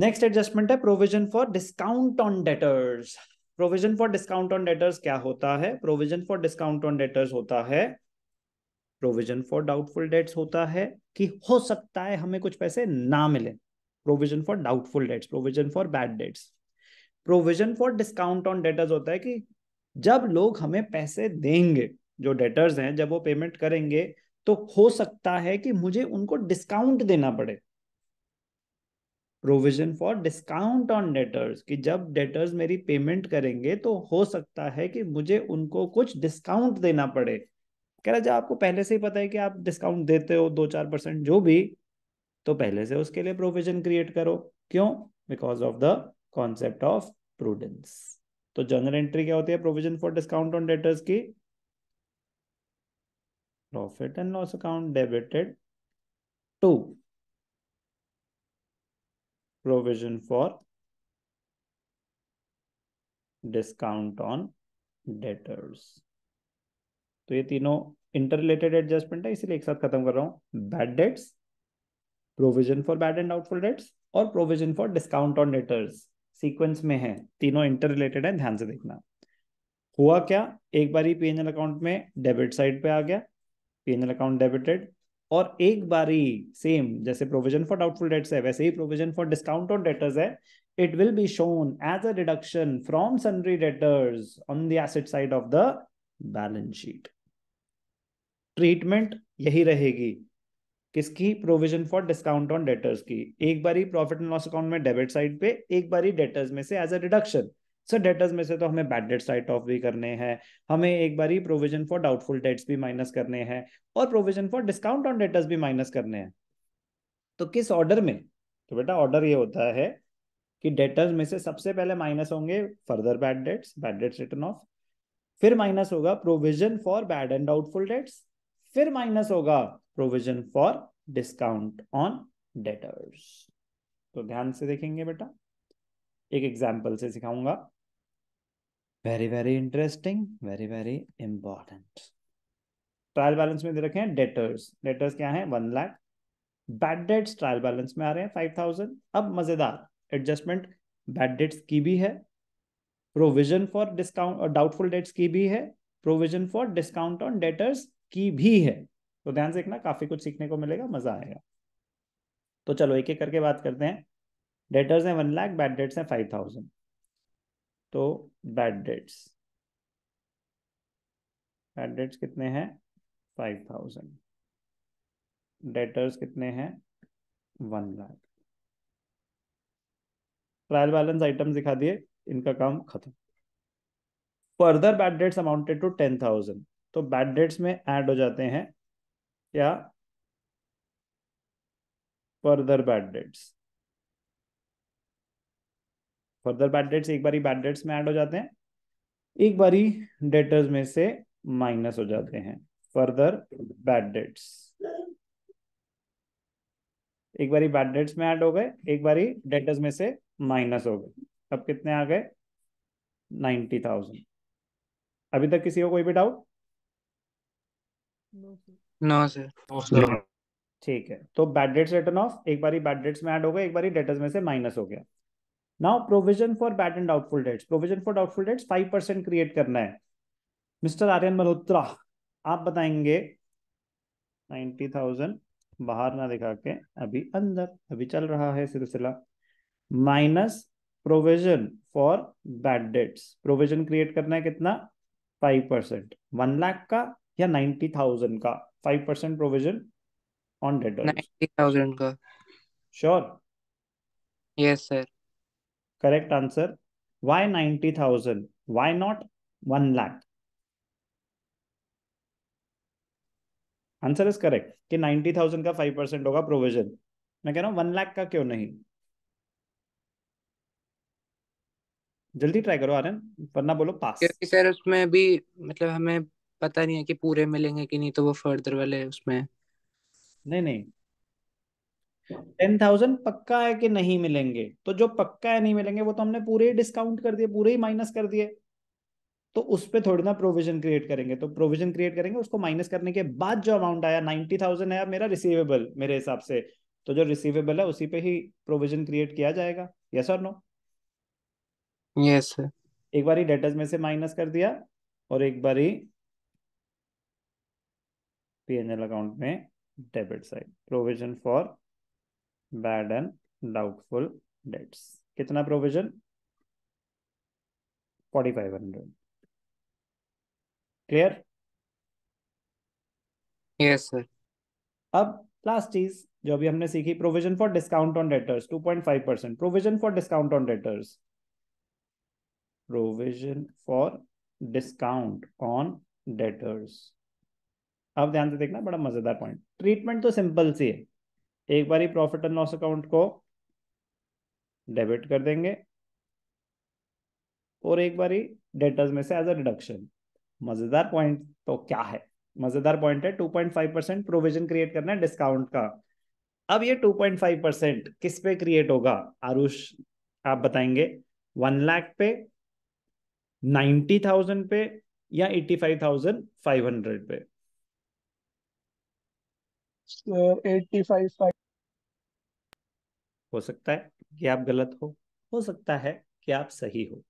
Next adjustment है provision for discount on debtors provision for discount on debtors क्या होता है provision for discount on debtors होता है प्रोविजन फॉर डाउटफुल डेट्स होता है कि हो सकता है हमें कुछ पैसे ना मिले provision for doubtful debts provision for bad debts provision for discount on debtors होता है कि जब लोग हमें पैसे देंगे जो डेटर्स हैं जब वो पेमेंट करेंगे तो हो सकता है कि मुझे उनको डिस्काउंट देना पड़े provision for discount on debtors कि जब डेटर्स मेरी पेमेंट करेंगे तो हो सकता है कि मुझे उनको कुछ डिस्काउंट देना पड़े कह रहा जब आपको पहले से ही पता है कि आप डिस्काउंट देते हो दो चार परसेंट जो भी तो पहले से उसके लिए प्रोविजन क्रिएट करो क्यों because of the concept of prudence तो जनरल एंट्री क्या होती है provision for discount on debtors की profit and loss account debited to provision for discount on debtors तो ये तीनों इंटर रिलेटेड एडजस्टमेंट है इसीलिए एक साथ खत्म कर रहा हूं bad debts provision for bad and doubtful debts और provision for discount on debtors sequence में है तीनों इंटर रिलेटेड है ध्यान से देखना हुआ क्या एक बार ही पीएनएल अकाउंट में डेबिट साइड पे आ गया पीएनएल अकाउंट डेबिटेड और एक बारी सेम जैसे प्रोविजन फॉर डाउटफुल डेट्स है वैसे ही provision for discount on debtors है it will be shown as a deduction from sundry debtors on the asset side of the balance sheet treatment यही रहेगी किसकी provision for discount on debtors की एक बारी प्रॉफिट एंड लॉस अकाउंट में debit side पे एक बारी डेटर्स में से as a deduction sir debtors में से तो हमें बैड डेट्स राइट ऑफ भी करने हैं हमें एक बार ही प्रोविजन फॉर डाउटफुल डेट्स भी माइनस करने हैं और provision for discount on debtors भी माइनस करने हैं तो किस ऑर्डर में तो बेटा ऑर्डर ये होता है कि डेटर्स में से सबसे पहले माइनस होंगे further bad debts bad debts written off फिर माइनस होगा provision for bad and doubtful debts फिर माइनस होगा provision for discount on debtors तो ध्यान से देखेंगे बेटा एक एग्जाम्पल से सिखाऊंगा very very interesting very very important trial balance में दे रखे हैं डेटर्स डेटर्स क्या है one lakh bad debts trial balance में आ रहे हैं फाइव थाउजेंड अब मजेदार एडजस्टमेंट बैड डेट्स की भी है प्रोविजन फॉर डिस्काउंट और डाउटफुल डेट्स की भी है provision for discount on debtors की भी है तो ध्यान से देखना काफी कुछ सीखने को मिलेगा मजा आएगा तो चलो एक एक करके बात करते हैं डेटर्स हैं वन लाख बैड डेट्स हैं फाइव थाउजेंड तो बैड डेट्स बैड डेट्स कितने हैं फाइव थाउजेंड डेटर्स कितने हैं one lakh trial balance item दिखा दिए इनका काम खत्म further bad debts amounted to ten thousand तो बैड डेट्स में ऐड हो जाते हैं क्या further bad debts further bad debts एक बार बैड डेट्स में ऐड हो जाते हैं एक बार डेटर्स में से माइनस हो जाते हैं फर्दर बैड डेट्स एक बार बैड डेट्स में ऐड हो गए एक बार डेटर्स में से माइनस हो गए अब कितने आ गए नाइन्टी थाउजेंड अभी तक किसी को कोई भी डाउट ठीक है तो बैड डेट्स रिटर्न ऑफ एक बार बैड डेट्स में ऐड हो गए एक बार डेटर्स में से माइनस हो गया now provision for bad and doubtful debts provision for doubtful debts five percent create करना है मिस्टर आर्यन मल्होत्रा आप बताएंगे नाइन्टी थाउजेंड बाहर ना दिखा के अभी अंदर अभी चल रहा है सिलसिला minus provision for bad debts provision create करना है कितना फाइव परसेंट वन लाख का या नाइन्टी थाउजेंड का five percent provision on debt ninety thousand का sure yes sir correct answer why ninety thousand why not one lakh? Answer is correct कि thousand का five percent होगा प्रोविजन मैं कह रहा हूं वन लाख का क्यों नहीं जल्दी ट्राई करो आर्यन वरना बोलो पास क्योंकि सर उसमें भी मतलब हमें पता नहीं है कि पूरे मिलेंगे कि नहीं तो वो फर्दर वाले उसमें नहीं नहीं टेन थाउजेंड पक्का है कि नहीं मिलेंगे तो जो पक्का है नहीं मिलेंगे वो तो हमने पूरे ही डिस्काउंट कर दिए पूरे ही माइनस कर दिए तो उस पर थोड़ी ना प्रोविजन क्रिएट करेंगे तो प्रोविजन क्रिएट करेंगे उसको माइनस करने के बाद जो अमाउंट आया नाइनटी थाउजेंड है मेरा रिसीवेबल मेरे हिसाब से तो जो रिसीवेबल है उसी पे ही प्रोविजन क्रिएट किया जाएगा यस और नो यस एक बार डेटर्स में से माइनस कर दिया और एक बार पीएनएल अकाउंट में debit side provision for bad and doubtful debts कितना provision forty five hundred clear yes sir अब लास्ट चीज जो अभी हमने सीखी provision for discount on debtors two point five percent provision for discount on debtors provision for discount on debtors अब ध्यान से देखना बड़ा मजेदार पॉइंट ट्रीटमेंट तो सिंपल सी है एक बार ही प्रॉफिट एंड लॉस अकाउंट को डेबिट कर देंगे और एक बार ही डेटर्स में से एज अ डिडक्शन मजेदार पॉइंट तो क्या है मजेदार पॉइंट है 2.5 परसेंट प्रोविजन क्रिएट करना है डिस्काउंट का अब ये 2.5 परसेंट किस पे क्रिएट होगा आरुष आप बताएंगे वन लाख पे नाइन्टी थाउजेंड पे या eighty five thousand five hundred पे एट्टी फाइव फाइव हो सकता है कि आप गलत हो हो सकता है कि आप सही हो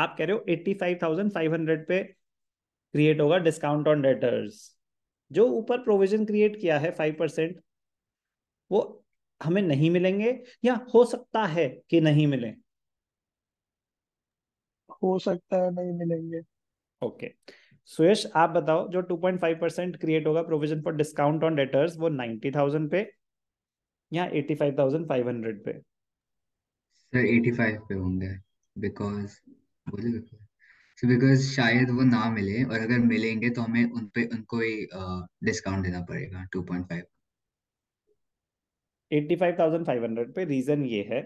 आप कह रहे हो eighty five thousand five hundred पे क्रिएट होगा डिस्काउंट ऑन डेटर्स जो ऊपर प्रोविजन क्रिएट किया है फाइव परसेंट वो हमें नहीं मिलेंगे या हो सकता है कि नहीं मिले हो सकता है नहीं मिलेंगे ओके सुयश आप बताओ जो two point five percent create होगा provision for discount on debtors वो नाइनटी थाउजेंड पे या eighty five thousand five hundred पे सर एटी फाइव पे होंगे बिकॉज बोले सो तो बिकॉज शायद वो ना मिले और अगर मिलेंगे तो हमें उन पे उनको ही डिस्काउंट uh, देना पड़ेगा two point five eighty five thousand five hundred पे रीजन ये है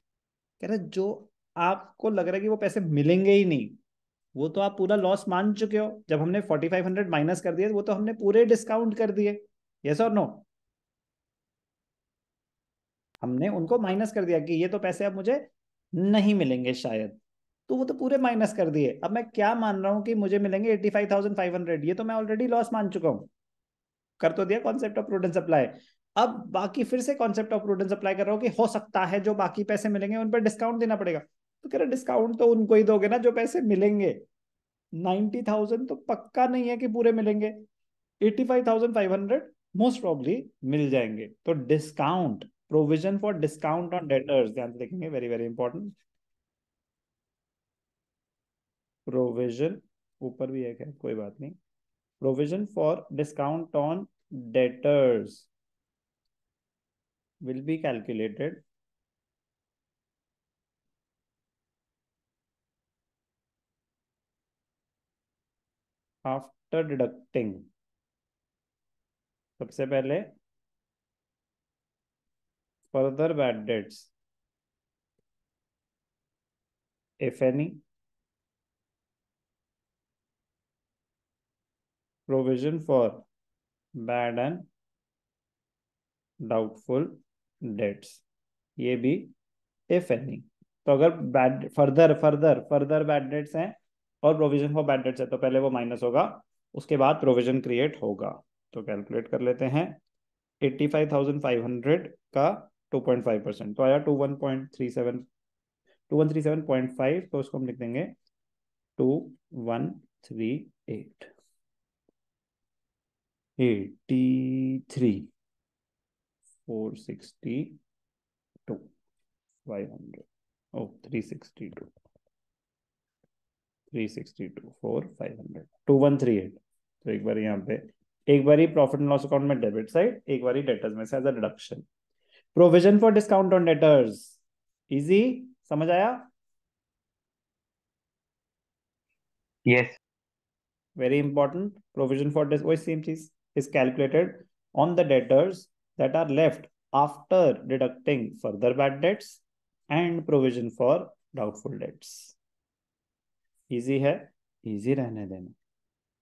कह रहे जो आपको लग रहा है कि वो पैसे मिलेंगे ही नहीं वो तो आप पूरा लॉस मान चुके हो जब हमने फोर्टी फाइव हंड्रेड माइनस कर दिए वो तो हमने पूरे डिस्काउंट कर दिए यस और नो हमने उनको माइनस कर दिया कि ये तो पैसे अब मुझे नहीं मिलेंगे शायद तो वो तो पूरे माइनस कर दिए अब मैं क्या मान रहा हूँ कि मुझे मिलेंगे eighty five thousand five hundred ये तो मैं ऑलरेडी लॉस मान चुका हूँ कर तो दिया कॉन्सेप्ट ऑफ प्रूडेंट सप्लाई अब बाकी फिर से कॉन्सेप्ट ऑफ प्रूडेंस अप्लाई कर रहा हूँ कि हो सकता है जो बाकी पैसे मिलेंगे उन पर डिस्काउंट देना पड़ेगा तो कह रहे डिस्काउंट तो उनको ही दोगे ना जो पैसे मिलेंगे नाइन्टी थाउजेंड तो पक्का नहीं है कि पूरे मिलेंगे eighty five thousand five hundred most probably मिल जाएंगे तो discount provision for discount on debtors ध्यान से देखेंगे वेरी वेरी इंपॉर्टेंट प्रोविजन ऊपर भी एक है कोई बात नहीं provision for discount on debtors will be calculated after deducting सबसे पहले further bad debts, if any, provision for bad and doubtful debts ये भी if any तो अगर bad further further further bad debts हैं और provision for bad debts है तो पहले वो minus होगा उसके बाद provision create होगा तो calculate कर लेते हैं 85,500 का टू पॉइंट फाइव परसेंट तो आया two one point three seven two one three seven point five तो उसको हम लिख देंगे two one three eight eighty three four sixty two five hundred o three sixty two three sixty two four five hundred two one three eight तो एक बार यहाँ पे एक बार प्रॉफिट एंड लॉस अकाउंट में डेबिट साइड एक बार डेटर्स में से as a deduction provision for discount on debtors easy समझ आया yes very important provision for dis वही सेम चीज is calculated on the debtors that are left after deducting further bad debts and provision for doubtful debts easy है easy रहने देने